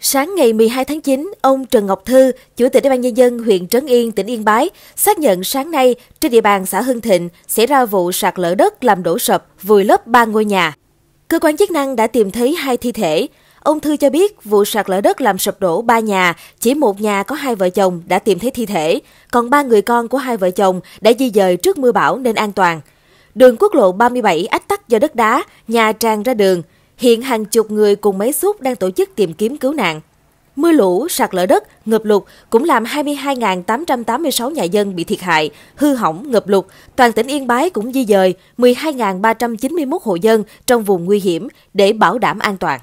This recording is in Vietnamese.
Sáng ngày 12 tháng 9, ông Trần Ngọc Thư, Chủ tịch Ủy ban nhân dân huyện Trấn Yên, tỉnh Yên Bái, xác nhận sáng nay trên địa bàn xã Hưng Thịnh xảy ra vụ sạt lở đất làm đổ sập, vùi lấp ba ngôi nhà. Cơ quan chức năng đã tìm thấy hai thi thể. Ông Thư cho biết vụ sạt lở đất làm sập đổ ba nhà, chỉ một nhà có hai vợ chồng đã tìm thấy thi thể, còn ba người con của hai vợ chồng đã di dời trước mưa bão nên an toàn. Đường quốc lộ 37 ách tắc do đất đá, nhà tràn ra đường – Hiện hàng chục người cùng máy xúc đang tổ chức tìm kiếm cứu nạn. Mưa lũ, sạt lở đất, ngập lụt cũng làm 22.886 nhà dân bị thiệt hại, hư hỏng, ngập lụt. Toàn tỉnh Yên Bái cũng di dời 12.391 hộ dân trong vùng nguy hiểm để bảo đảm an toàn.